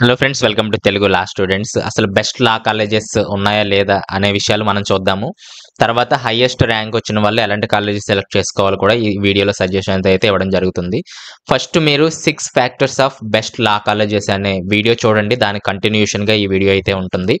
hello friends welcome to Telugu law students అసలు best law colleges ఉన్నాయా లేదా అనే విషయాలు మనం చూద్దాము తర్వాత హైయెస్ట్ ర్యాంక్ వచ్చిన వాళ్ళు ఎలాంటి కాలేజెస్ సెలెక్ట్ చేసుకోవాలి కూడా ఈ వీడియోలో సజెషన్ అయితే ఇవ్వడం జరుగుతుంది ఫస్ట్ మీరు six factors of best law colleges అనే వీడియో చూడండి దాని కంటిన్యూషన్గా ఈ వీడియో అయితే ఉంటుంది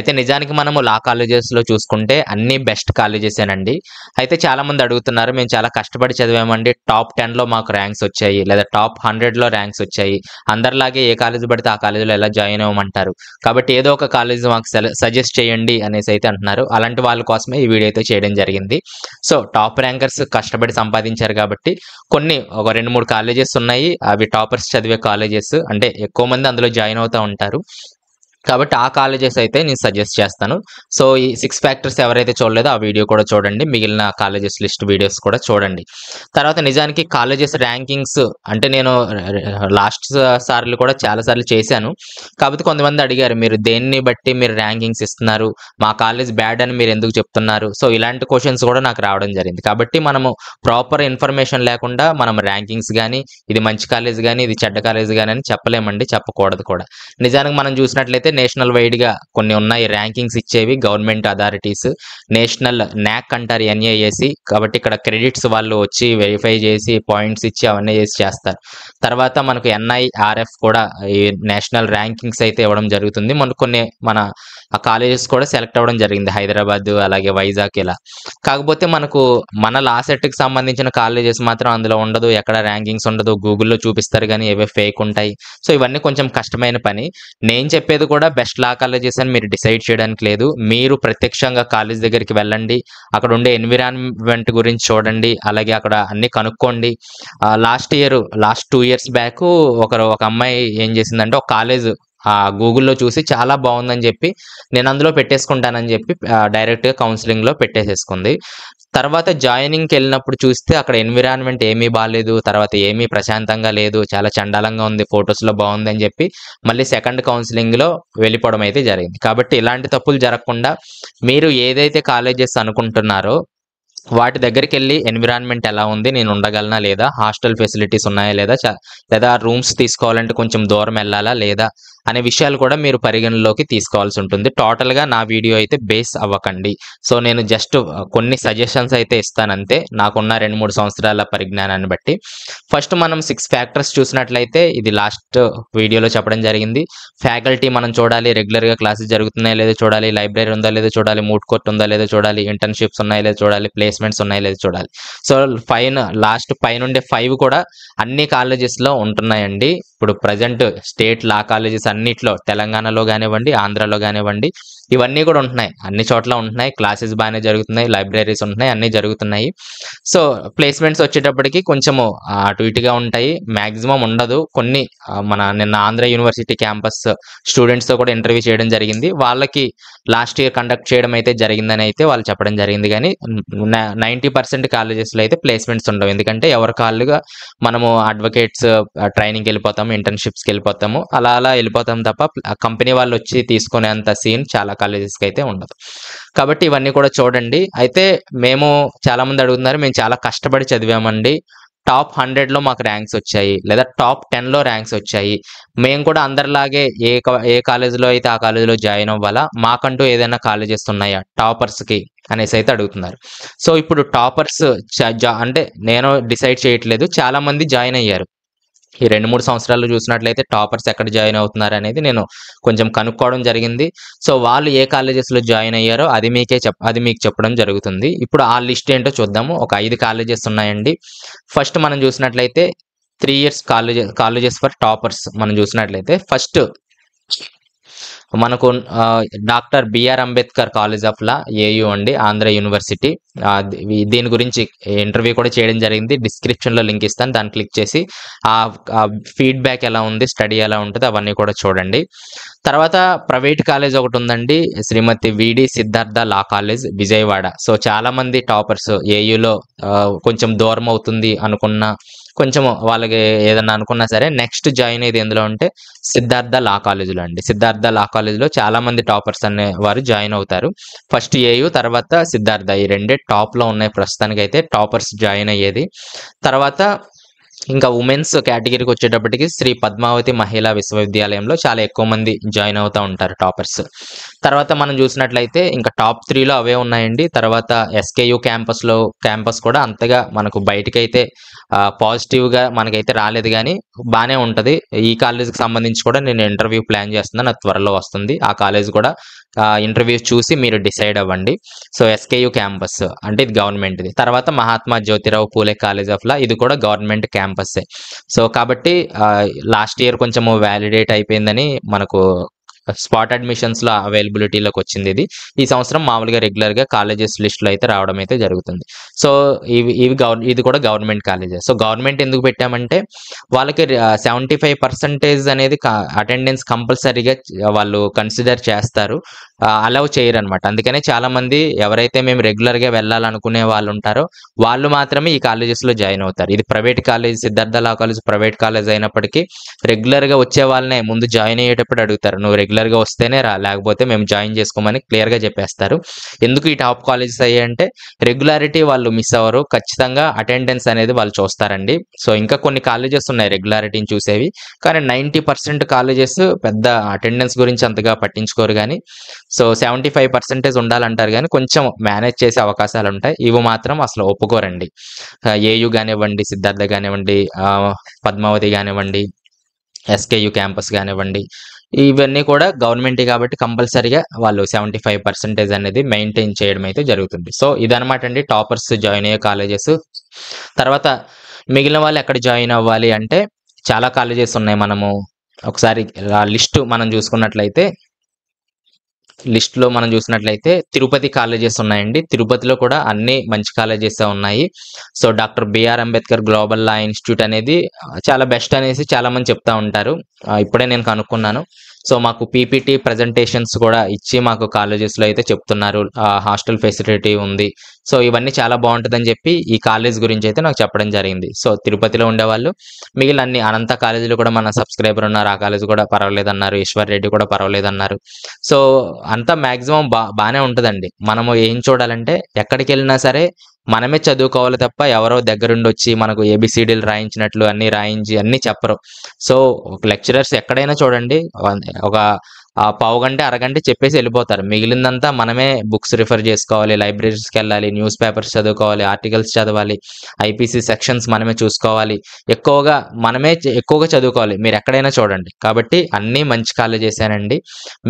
అయితే నిజానికి మనము లా కాలేజెస్లో చూసుకుంటే అన్ని బెస్ట్ కాలేజెసేనండి అయితే చాలామంది అడుగుతున్నారు మేము చాలా కష్టపడి చదివామండి టాప్ టెన్లో మాకు ర్యాంక్స్ వచ్చాయి లేదా టాప్ హండ్రెడ్లో ర్యాంక్స్ వచ్చాయి అందరిలాగే ఏ కాలేజ్ పడితే ఆ కాలేజీలో ఎలా జాయిన్ అవ్వమంటారు కాబట్టి ఏదో ఒక కాలేజ్ మాకు సజెస్ట్ చేయండి అనేసి అయితే అంటున్నారు అలాంటి వాళ్ళ కోసమే ఈ వీడియో అయితే చేయడం జరిగింది సో టాప్ ర్యాంకర్స్ కష్టపడి సంపాదించారు కాబట్టి కొన్ని ఒక రెండు మూడు కాలేజెస్ ఉన్నాయి అవి టాపర్స్ చదివే కాలేజెస్ అంటే ఎక్కువ మంది అందులో జాయిన్ అవుతూ ఉంటారు కాబట్టి ఆ కాలేజెస్ అయితే నేను సజెస్ట్ చేస్తాను సో ఈ సిక్స్ ఫ్యాక్టర్స్ ఎవరైతే చూడలేదో ఆ వీడియో కూడా చూడండి మిగిలిన కాలేజెస్ లిస్ట్ వీడియోస్ కూడా చూడండి తర్వాత నిజానికి కాలేజెస్ ర్యాంకింగ్స్ అంటే నేను లాస్ట్ సార్లు కూడా చాలాసార్లు చేశాను కాకపోతే కొంతమంది అడిగారు మీరు దేన్ని బట్టి మీరు ర్యాంకింగ్స్ ఇస్తున్నారు మా కాలేజ్ బ్యాడ్ అని మీరు ఎందుకు చెప్తున్నారు సో ఇలాంటి క్వశ్చన్స్ కూడా నాకు రావడం జరిగింది కాబట్టి మనము ప్రాపర్ ఇన్ఫర్మేషన్ లేకుండా మనం ర్యాంకింగ్స్ కానీ ఇది మంచి కాలేజ్ కానీ ఇది చెడ్డ కాలేజ్ కానీ అని చెప్పలేమండి చెప్పకూడదు కూడా నిజానికి మనం చూసినట్లయితే అయితే నేషనల్ వైడ్గా కొన్ని ఉన్నాయి ర్యాంకింగ్స్ ఇచ్చేవి గవర్నమెంట్ అథారిటీస్ నేషనల్ న్యాక్ అంటారు ఎన్ఏఏసి కాబట్టి ఇక్కడ క్రెడిట్స్ వాళ్ళు వచ్చి వెరిఫై చేసి పాయింట్స్ ఇచ్చి అవన్నీ చేసి చేస్తారు తర్వాత మనకు ఎన్ఐఆర్ఎఫ్ కూడా ఈ నేషనల్ ర్యాంకింగ్స్ అయితే ఇవ్వడం జరుగుతుంది మనకు కొన్ని మన కాలేజెస్ కూడా సెలెక్ట్ అవ్వడం జరిగింది హైదరాబాద్ అలాగే వైజాగ్ ఇలా కాకపోతే మనకు మన లా కి సంబంధించిన కాలేజెస్ మాత్రం అందులో ఉండదు ఎక్కడ ర్యాంకింగ్స్ ఉండదు గూగుల్లో చూపిస్తారు కానీ ఏవే ఫేక్ ఉంటాయి సో ఇవన్నీ కొంచెం కష్టమైన పని నేను చెప్పేది కూడా బెస్ట్ లా కాలేజెస్ అని మీరు డిసైడ్ చేయడానికి లేదు మీరు ప్రత్యక్షంగా కాలేజ్ దగ్గరికి వెళ్ళండి అక్కడ ఉండే ఎన్విరాన్మెంట్ గురించి చూడండి అలాగే అక్కడ అన్ని కనుక్కోండి last year last two years back ఒకరు ఒక అమ్మాయి ఏం చేసిందంటే ఒక కాలేజ్ ఆ గూగుల్లో చూసి చాలా బాగుందని చెప్పి నేను అందులో పెట్టేసుకుంటానని చెప్పి డైరెక్ట్గా కౌన్సిలింగ్లో పెట్టేసేసుకుంది తర్వాత జాయినింగ్కి వెళ్ళినప్పుడు చూస్తే అక్కడ ఎన్విరాన్మెంట్ ఏమీ బాగాలేదు తర్వాత ఏమీ ప్రశాంతంగా లేదు చాలా చండాలంగా ఉంది ఫొటోస్లో బాగుందని చెప్పి మళ్ళీ సెకండ్ కౌన్సిలింగ్లో వెళ్ళిపోవడం అయితే జరిగింది కాబట్టి ఇలాంటి తప్పులు జరగకుండా మీరు ఏదైతే కాలేజెస్ అనుకుంటున్నారో వాటి దగ్గరికి వెళ్ళి ఎన్విరాన్మెంట్ ఎలా ఉంది నేను ఉండగలనా లేదా హాస్టల్ ఫెసిలిటీస్ ఉన్నాయా లేదా లేదా రూమ్స్ తీసుకోవాలంటే కొంచెం దూరం వెళ్ళాలా లేదా అనే విషయాలు కూడా మీరు పరిగణలోకి తీసుకోవాల్సి ఉంటుంది టోటల్గా నా వీడియో అయితే బేస్ అవ్వకండి సో నేను జస్ట్ కొన్ని సజెషన్స్ అయితే ఇస్తానంతే నాకున్న రెండు మూడు సంవత్సరాల పరిజ్ఞానాన్ని బట్టి ఫస్ట్ మనం సిక్స్ ఫ్యాక్టర్స్ చూసినట్లయితే ఇది లాస్ట్ వీడియోలో చెప్పడం జరిగింది ఫ్యాకల్టీ మనం చూడాలి రెగ్యులర్గా క్లాసెస్ జరుగుతున్నాయో లేదో చూడాలి లైబ్రరీ ఉందా లేదో చూడాలి మూడ్ కోర్ట్ ఉందా లేదో చూడాలి ఇంటర్న్షిప్స్ ఉన్నాయి లేదా చూడాలి ప్లేస్మెంట్స్ ఉన్నాయి లేదో చూడాలి సో ఫైన్ లాస్ట్ ఫైవ్ నుండి ఫైవ్ కూడా అన్ని కాలేజెస్లో ఉంటున్నాయండి ఇప్పుడు ప్రజెంట్ స్టేట్ లా కాలేజెస్ అన్నిట్లో తెలంగాణలో కానివ్వండి ఆంధ్రలో కానివ్వండి ఇవన్నీ కూడా ఉంటున్నాయి అన్ని చోట్ల ఉంటున్నాయి క్లాసెస్ బాగానే జరుగుతున్నాయి లైబ్రరీస్ ఉంటున్నాయి అన్నీ జరుగుతున్నాయి సో ప్లేస్మెంట్స్ వచ్చేటప్పటికి కొంచెము అటు ఇటుగా ఉంటాయి మ్యాక్సిమం ఉండదు కొన్ని మన నిన్న ఆంధ్ర యూనివర్సిటీ క్యాంపస్ స్టూడెంట్స్తో కూడా ఇంటర్వ్యూ చేయడం జరిగింది వాళ్ళకి లాస్ట్ ఇయర్ కండక్ట్ చేయడం అయితే జరిగిందని అయితే వాళ్ళు చెప్పడం జరిగింది కానీ నైంటీ పర్సెంట్ కాలేజెస్లో అయితే ప్లేస్మెంట్స్ ఉండవు ఎందుకంటే ఎవరి కాళ్ళుగా మనము అడ్వకేట్స్ ట్రైనింగ్కి వెళ్ళిపోతాము ఇంటర్న్షిప్స్కి వెళ్ళిపోతాము అలా అలా వెళ్ళిపోతాం తప్ప కంపెనీ వాళ్ళు వచ్చి తీసుకునేంత సీన్ చాలా కాలేజెస్కి అయితే ఉండదు కాబట్టి ఇవన్నీ కూడా చూడండి అయితే మేము చాలామంది అడుగుతున్నారు మేము చాలా కష్టపడి చదివామండి టాప్ హండ్రెడ్లో మాకు ర్యాంక్స్ వచ్చాయి లేదా టాప్ టెన్లో ర్యాంక్స్ వచ్చాయి మేము కూడా అందరిలాగే ఏ ఏ కాలేజీలో అయితే ఆ కాలేజీలో జాయిన్ అవ్వాలా మాకంటూ ఏదైనా కాలేజెస్ ఉన్నాయా టాపర్స్కి అనేసి అయితే అడుగుతున్నారు సో ఇప్పుడు టాపర్స్ అంటే నేను డిసైడ్ చేయట్లేదు చాలామంది జాయిన్ అయ్యారు ఈ రెండు మూడు సంవత్సరాలు చూసినట్లయితే టాపర్స్ ఎక్కడ జాయిన్ అవుతున్నారు అనేది నేను కొంచెం కనుక్కోవడం జరిగింది సో వాళ్ళు ఏ కాలేజెస్లో జాయిన్ అయ్యారో అది మీకే చెప్ అది మీకు చెప్పడం జరుగుతుంది ఇప్పుడు ఆ లిస్ట్ ఏంటో చూద్దాము ఒక ఐదు కాలేజెస్ ఉన్నాయండి ఫస్ట్ మనం చూసినట్లయితే three years colleges colleges for toppers మనం చూసినట్లయితే ఫస్ట్ మనకు doctor BR Ambedkar college of law A U అండి ఆంధ్ర యూనివర్సిటీ దీని గురించి ఇంటర్వ్యూ కూడా చేయడం జరిగింది డిస్క్రిప్షన్లో లింక్ ఇస్తాను దాన్ని క్లిక్ చేసి ఆ ఫీడ్బ్యాక్ ఎలా ఉంది స్టడీ ఎలా ఉంటుంది అవన్నీ కూడా చూడండి తర్వాత ప్రైవేట్ కాలేజ్ ఒకటి ఉందండి Srimathi V D Siddhartha law college Vijayawada so చాలామంది టాపర్స్ ఏయులో కొంచెం దూరం అవుతుంది అనుకున్న కొంచెం వాళ్ళకి ఏదన్నా అనుకున్నా సరే నెక్స్ట్ జాయిన్ అయ్యేది ఎందులో ఉంటే సిద్ధార్థ లా కాలేజీలో అండి సిద్ధార్థ లా కాలేజీలో చాలా మంది టాపర్స్ అనే వారు జాయిన్ అవుతారు ఫస్ట్ ఏయు తర్వాత సిద్ధార్థ ఈ రెండే టాప్లో ఉన్నాయి ప్రస్తుతానికి అయితే టాపర్స్ జాయిన్ అయ్యేది తర్వాత ఇంకా ఉమెన్స్ కేటగిరీకి వచ్చేటప్పటికి శ్రీ పద్మావతి మహిళా విశ్వవిద్యాలయంలో చాలా ఎక్కువ మంది జాయిన్ అవుతూ ఉంటారు టాపర్స్ తర్వాత మనం చూసినట్లయితే ఇంకా టాప్ త్రీలో అవే ఉన్నాయండి తర్వాత ఎస్కేయు క్యాంపస్లో క్యాంపస్ కూడా అంతగా మనకు బయటకైతే పాజిటివ్గా మనకైతే రాలేదు కానీ బాగానే ఉంటుంది ఈ కాలేజీకి సంబంధించి కూడా నేను ఇంటర్వ్యూ ప్లాన్ చేస్తున్నాను త్వరలో వస్తుంది ఆ కాలేజ్ కూడా ఇంటర్వ్యూస్ చూసి మీరు డిసైడ్ అవ్వండి సో ఎస్కేయు క్యాంపస్ అంటే ఇది గవర్నమెంట్ది తర్వాత Mahatma Jyotirao Phule college of law ఇది కూడా గవర్నమెంట్ క్యాంపస్ క్యాంపస్సే సో కాబట్టి లాస్ట్ ఇయర్ కొంచెము వ్యాలిడేట్ అయిపోయిందని మనకు స్పాట్ అడ్మిషన్స్లో అవైలబిలిటీలోకి వచ్చింది ఇది ఈ సంవత్సరం మామూలుగా రెగ్యులర్గా కాలేజెస్ లిస్ట్లో అయితే రావడం అయితే జరుగుతుంది సో ఇవి ఇవి గవర్ ఇది కూడా గవర్నమెంట్ కాలేజెస్ సో గవర్నమెంట్ ఎందుకు పెట్టామంటే వాళ్ళకి సెవెంటీ ఫైవ్ అనేది అటెండెన్స్ కంపల్సరీగా వాళ్ళు కన్సిడర్ చేస్తారు అలౌ చేయరనమాట అందుకనే చాలా మంది ఎవరైతే మేము రెగ్యులర్గా వెళ్ళాలనుకునే వాళ్ళు ఉంటారో వాళ్ళు మాత్రమే ఈ కాలేజెస్లో జాయిన్ అవుతారు ఇది private college Siddhartha law college private college అయినప్పటికీ రెగ్యులర్గా వచ్చే వాళ్ళనే ముందు జాయిన్ అయ్యేటప్పుడు అడుగుతారు నువ్వు రెగ్యులర్గా వస్తేనే రా లేకపోతే మేము జాయిన్ చేసుకోమని క్లియర్గా చెప్పేస్తారు ఎందుకు ఈ టాప్ కాలేజెస్ అయ్యాయంటే రెగ్యులారిటీ వాళ్ళు మిస్ అవ్వరు ఖచ్చితంగా అటెండెన్స్ అనేది వాళ్ళు చూస్తారండి సో ఇంకా కొన్ని కాలేజెస్ ఉన్నాయి రెగ్యులారిటీని చూసేవి కానీ నైంటీ పర్సెంట్ కాలేజెస్ పెద్ద అటెండెన్స్ గురించి అంతగా పట్టించుకోరు కానీ సో సెవెంటీ ఫైవ్ పర్సెంటేజ్ ఉండాలంటారు కానీ కొంచెం మేనేజ్ చేసే అవకాశాలు ఉంటాయి ఇవి మాత్రం అసలు ఒప్పుకోరండి ఏయు కానివ్వండి సిద్ధార్థ కానివ్వండి పద్మావతి కానివ్వండి ఎస్కేయు క్యాంపస్ కానివ్వండి ఇవన్నీ కూడా గవర్నమెంట్ కాబట్టి కంపల్సరీగా వాళ్ళు సెవెంటీ ఫైవ్ పర్సెంటేజ్ అనేది మెయింటైన్ చేయడం అయితే జరుగుతుంది సో ఇదనమాట అండి టాపర్స్ జాయిన్ అయ్యే కాలేజెస్ తర్వాత మిగిలిన వాళ్ళు ఎక్కడ జాయిన్ అవ్వాలి అంటే చాలా కాలేజెస్ ఉన్నాయి మనము ఒకసారి లిస్టు మనం చూసుకున్నట్లయితే లిస్ట్ లో మనం చూసినట్లయితే తిరుపతి కాలేజెస్ ఉన్నాయండి తిరుపతిలో కూడా అన్ని మంచి కాలేజెస్ ఉన్నాయి so doctor BR Ambedkar global law institute అనేది చాలా బెస్ట్ అనేసి చాలా మంది చెప్తా ఉంటారు ఇప్పుడే నేను కనుక్కున్నాను సో మాకు పీపీటీ ప్రజెంటేషన్స్ కూడా ఇచ్చి మాకు కాలేజెస్లో అయితే చెప్తున్నారు హాస్టల్ ఫెసిలిటీ ఉంది సో ఇవన్నీ చాలా బాగుంటుందని చెప్పి ఈ కాలేజ్ గురించి అయితే నాకు చెప్పడం జరిగింది సో తిరుపతిలో ఉండేవాళ్ళు మిగిలిన అన్ని అనంత కాలేజీలు కూడా మన సబ్స్క్రైబర్ ఉన్నారు ఆ కాలేజ్ కూడా పర్వాలేదన్నారు ఈశ్వర్ రెడ్డి కూడా పర్వాలేదన్నారు సో అంతా మ్యాక్సిమం బా బాగానే ఉంటుందండి మనము ఏం చూడాలంటే ఎక్కడికి వెళ్ళినా సరే మనమే చదువుకోవాలి తప్ప ఎవరో దగ్గరుండి వచ్చి మనకు ఏబిసిడీలు రాయించినట్లు అన్ని రాయించి అన్ని చెప్పరు సో లెక్చరర్స్ ఎక్కడైనా చూడండి ఒక ఆ గంట అరగంట చెప్పేసి వెళ్ళిపోతారు మిగిలిందంతా మనమే బుక్స్ రిఫర్ చేసుకోవాలి లైబ్రరీస్కి వెళ్ళాలి న్యూస్ పేపర్స్ చదువుకోవాలి ఆర్టికల్స్ చదవాలి ఐపీసీ సెక్షన్స్ మనమే చూసుకోవాలి ఎక్కువగా మనమే ఎక్కువగా చదువుకోవాలి మీరు ఎక్కడైనా చూడండి కాబట్టి అన్నీ మంచి కాలేజెసేనండి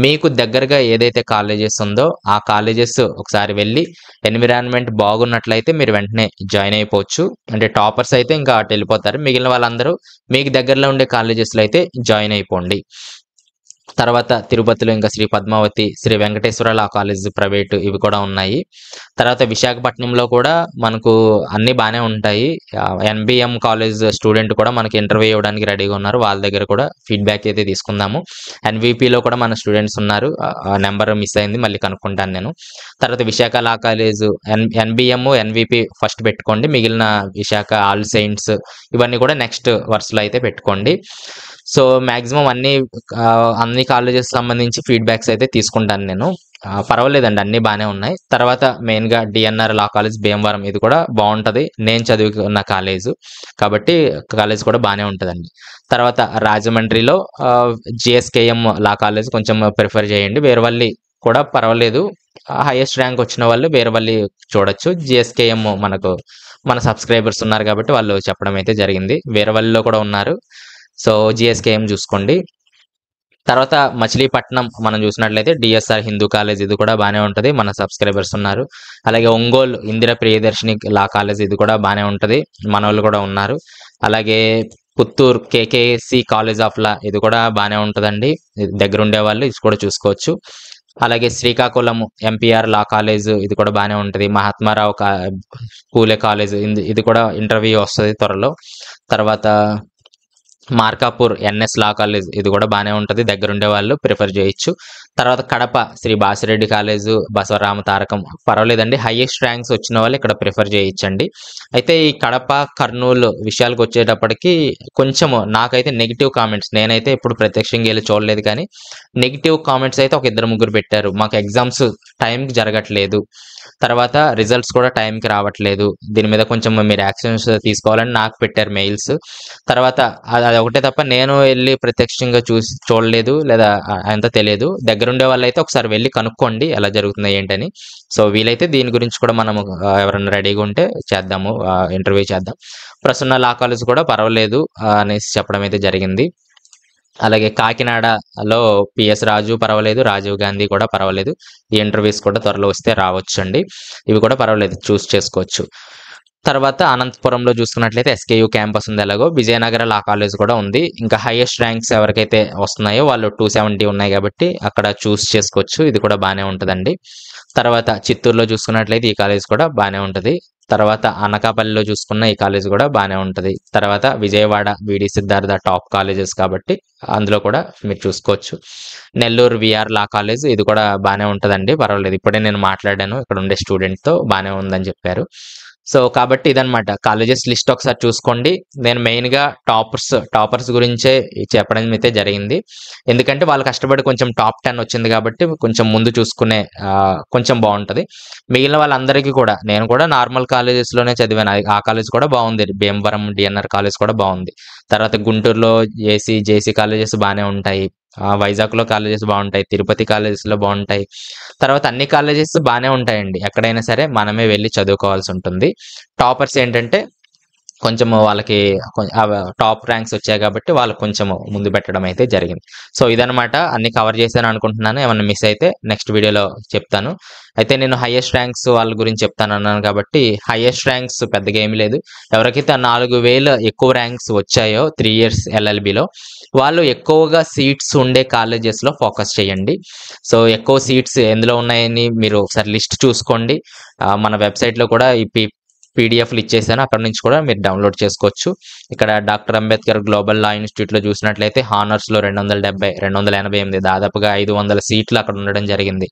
మీకు దగ్గరగా ఏదైతే కాలేజెస్ ఉందో ఆ కాలేజెస్ ఒకసారి వెళ్ళి ఎన్విరాన్మెంట్ బాగున్నట్లయితే మీరు వెంటనే జాయిన్ అయిపోవచ్చు అంటే టాపర్స్ అయితే ఇంకా అటు వెళ్ళిపోతారు మిగిలిన వాళ్ళందరూ మీకు దగ్గరలో ఉండే కాలేజెస్లో అయితే జాయిన్ అయిపోండి తర్వాత తిరుపతిలో ఇంకా Shri Padmavathi Shri Venkateswara law college private ఇవి కూడా ఉన్నాయి తర్వాత విశాఖపట్నంలో కూడా మనకు అన్నీ బాగానే ఉంటాయి ఎన్బిఎం కాలేజ్ స్టూడెంట్ కూడా మనకి ఇంటర్వ్యూ ఇవ్వడానికి రెడీగా ఉన్నారు వాళ్ళ దగ్గర కూడా ఫీడ్బ్యాక్ అయితే తీసుకుందాము ఎన్విపిలో కూడా మన స్టూడెంట్స్ ఉన్నారు నెంబర్ మిస్ అయింది మళ్ళీ కనుక్కుంటాను నేను తర్వాత Visakha law college N NBM NVP first పెట్టుకోండి మిగిలిన విశాఖ ఆల్ సైన్స్ ఇవన్నీ కూడా నెక్స్ట్ వరుసలో అయితే పెట్టుకోండి సో మ్యాక్సిమం అన్ని అన్ని కాలేజెస్ సంబంధించి ఫీడ్బ్యాక్స్ అయితే తీసుకుంటాను నేను పర్వాలేదండి అన్నీ బాగానే ఉన్నాయి తర్వాత మెయిన్గా డిఎన్ఆర్ లా కాలేజ్ భీమవరం ఇది కూడా బాగుంటుంది నేను చదువుకున్న కాలేజ్ కాబట్టి కాలేజ్ కూడా బాగానే ఉంటుందండి తర్వాత రాజమండ్రిలో జిఎస్కేఎం లా కాలేజ్ కొంచెం ప్రిఫర్ చేయండి వేరువల్లి కూడా పర్వాలేదు హైయెస్ట్ ర్యాంక్ వచ్చిన వాళ్ళు వేరువల్లి చూడొచ్చు జిఎస్కేఎం మనకు మన సబ్స్క్రైబర్స్ ఉన్నారు కాబట్టి వాళ్ళు చెప్పడం అయితే జరిగింది వేరువల్లిలో కూడా ఉన్నారు సో జిఎస్కేఎం చూసుకోండి తర్వాత మచిలీపట్నం మనం చూసినట్లయితే డిఎస్ఆర్ హిందూ కాలేజ్ ఇది కూడా బాగానే ఉంటుంది మన సబ్స్క్రైబర్స్ ఉన్నారు అలాగే ఒంగోలు ఇందిర ప్రియదర్శిని లా కాలేజ్ ఇది కూడా బాగానే ఉంటుంది మన కూడా ఉన్నారు అలాగే Puttur KKC college of law ఇది కూడా బాగానే ఉంటుందండి దగ్గర ఉండే వాళ్ళు ఇది కూడా చూసుకోవచ్చు అలాగే శ్రీకాకుళం ఎంపీఆర్ లా కాలేజ్ ఇది కూడా బాగానే ఉంటుంది మహాత్మారావు పూలే కాలేజ్ ఇది కూడా ఇంటర్వ్యూ వస్తుంది త్వరలో తర్వాత మార్కాపూర్ ఎన్ఎస్ లా కాలేజ్ ఇది కూడా బాగానే ఉంటుంది దగ్గరుండే వాళ్ళు ప్రిఫర్ చేయొచ్చు తర్వాత కడప శ్రీ బాసిరెడ్డి కాలేజు బసవరామ తారకం పర్వాలేదండి హైయెస్ట్ ర్యాంక్స్ వచ్చిన వాళ్ళు ఇక్కడ ప్రిఫర్ చేయొచ్చండి అయితే ఈ కడప కర్నూలు విషయాలకు వచ్చేటప్పటికి కొంచెము నాకైతే నెగిటివ్ కామెంట్స్ నేనైతే ఇప్పుడు ప్రత్యక్షంగా వెళ్ళి చూడలేదు కానీ నెగిటివ్ కామెంట్స్ అయితే ఒక ఇద్దరు ముగ్గురు పెట్టారు మాకు ఎగ్జామ్స్ టైంకి జరగట్లేదు తర్వాత రిజల్ట్స్ కూడా టైంకి రావట్లేదు దీని మీద కొంచెం మీరు యాక్షన్స్ తీసుకోవాలని నాకు పెట్టారు మెయిల్స్ తర్వాత అది ఒకటే తప్ప నేను వెళ్ళి ప్రత్యక్షంగా చూసి చూడలేదు లేదా అంత తెలియదు దగ్గరుండే వాళ్ళైతే ఒకసారి వెళ్ళి కనుక్కోండి ఎలా జరుగుతుంది ఏంటని సో వీలైతే దీని గురించి కూడా మనం ఎవరైనా రెడీగా ఉంటే చేద్దాము ఇంటర్వ్యూ చేద్దాం ప్రసన్న లా కాలేజ్ కూడా పర్వాలేదు అనేసి చెప్పడం అయితే జరిగింది అలాగే కాకినాడలో పిఎస్ రాజు పర్వాలేదు రాజీవ్ గాంధీ కూడా పర్వాలేదు ఈ ఇంటర్వ్యూస్ కూడా త్వరలో వస్తే రావచ్చండి ఇవి కూడా పర్వాలేదు చూస్ చేసుకోవచ్చు తర్వాత అనంతపురంలో చూసుకున్నట్లయితే ఎస్కేయు క్యాంపస్ ఉంది ఎలాగో విజయనగర లా కాలేజ్ కూడా ఉంది ఇంకా హైయెస్ట్ ర్యాంక్స్ ఎవరికైతే వస్తున్నాయో వాళ్ళు టూ సెవెంటీ ఉన్నాయి కాబట్టి అక్కడ చూస్ చేసుకోవచ్చు ఇది కూడా బాగానే ఉంటుందండి తర్వాత చిత్తూరులో చూసుకున్నట్లయితే ఈ కాలేజ్ కూడా బాగానే ఉంటుంది తర్వాత అనకాపల్లిలో చూసుకున్న ఈ కాలేజ్ కూడా బాగానే ఉంటుంది తర్వాత విజయవాడ విడి సిద్ధార్థ టాప్ కాలేజెస్ కాబట్టి అందులో కూడా మీరు చూసుకోవచ్చు నెల్లూరు విఆర్ లా కాలేజ్ ఇది కూడా బాగానే ఉంటుందండి పర్వాలేదు ఇప్పుడే నేను మాట్లాడాను ఇక్కడ ఉండే స్టూడెంట్తో బాగానే ఉందని చెప్పారు సో కాబట్టి ఇదనమాట కాలేజెస్ లిస్ట్ ఒకసారి చూసుకోండి నేను మెయిన్గా టాపర్స్ టాపర్స్ గురించే చెప్పడం అయితే జరిగింది ఎందుకంటే వాళ్ళు కష్టపడి కొంచెం టాప్ టెన్ వచ్చింది కాబట్టి కొంచెం ముందు చూసుకునే కొంచెం బాగుంటుంది మిగిలిన వాళ్ళందరికీ కూడా నేను కూడా నార్మల్ కాలేజెస్లోనే చదివాను ఆ కాలేజ్ కూడా బాగుంది భీమవరం డిఎన్ఆర్ కాలేజ్ కూడా బాగుంది తర్వాత గుంటూరులో ఏసీ జేసీ కాలేజెస్ బాగానే ఉంటాయి వైజాగ్లో కాలేజెస్ బాగుంటాయి తిరుపతి కాలేజెస్లో బాగుంటాయి తర్వాత అన్ని కాలేజెస్ బాగానే ఉంటాయండి ఎక్కడైనా సరే మనమే వెళ్ళి చదువుకోవాల్సి ఉంటుంది టాపర్స్ ఏంటంటే కొంచెము వాళ్ళకి టాప్ ర్యాంక్స్ వచ్చాయి కాబట్టి వాళ్ళు కొంచెము ముందు పెట్టడం అయితే జరిగింది సో ఇదనమాట అన్ని కవర్ చేశాను అనుకుంటున్నాను ఏమైనా మిస్ అయితే నెక్స్ట్ వీడియోలో చెప్తాను అయితే నేను హైయెస్ట్ ర్యాంక్స్ వాళ్ళ గురించి చెప్తాను అన్నాను కాబట్టి హైయెస్ట్ ర్యాంక్స్ పెద్దగా ఏమి లేదు ఎవరికైతే నాలుగు ఎక్కువ ర్యాంక్స్ వచ్చాయో త్రీ ఇయర్స్ ఎల్ఎల్బిలో వాళ్ళు ఎక్కువగా సీట్స్ ఉండే కాలేజెస్లో ఫోకస్ చేయండి సో ఎక్కువ సీట్స్ ఎందులో ఉన్నాయని మీరు ఒకసారి లిస్ట్ చూసుకోండి మన వెబ్సైట్లో కూడా ఈ పీడిఎఫ్లు ఇచ్చేసాను అక్కడ నుంచి కూడా మీరు డౌన్లోడ్ చేసుకోవచ్చు ఇక్కడ డాక్టర్ అంబేద్కర్ గ్లోబల్ లా ఇన్స్టిట్యూట్లో చూసినట్లయితే హానర్స్లో రెండు వందల డెబ్బై రెండు వందల ఎనభై ఎనిమిది దాదాపుగా ఐదు వందల సీట్లు అక్కడ ఉండడం జరిగింది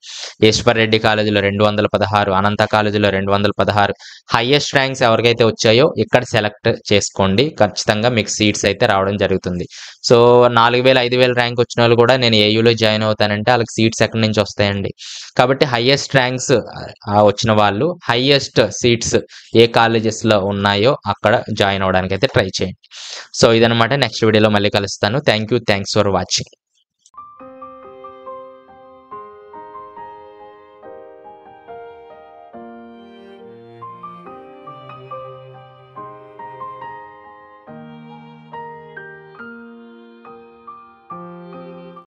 ఈశ్వర్ రెడ్డి కాలేజీలో రెండు వందల పదహారు అనంత కాలేజీలో రెండు వందల పదహారు హైయెస్ట్ ర్యాంక్స్ ఎవరికైతే వచ్చాయో ఇక్కడ సెలెక్ట్ చేసుకోండి ఖచ్చితంగా మీకు సీట్స్ అయితే రావడం జరుగుతుంది సో నాలుగు వేల ఐదు వేల ర్యాంక్ వచ్చిన వాళ్ళు కూడా నేను ఏయూలో జాయిన్ అవుతానంటే వాళ్ళకి సీట్స్ ఎక్కడి నుంచి వస్తాయండి కాబట్టి హయ్యెస్ట్ ర్యాంక్స్ వచ్చిన వాళ్ళు హైయెస్ట్ సీట్స్ ఏ కాలేజెస్లో ఉన్నాయో అక్కడ జాయిన్ అవ్వడానికి అయితే ట్రై చేయండి సో ఇదనమాట నెక్స్ట్ వీడియోలో మళ్ళీ కలుస్తాను thank you thanks for watching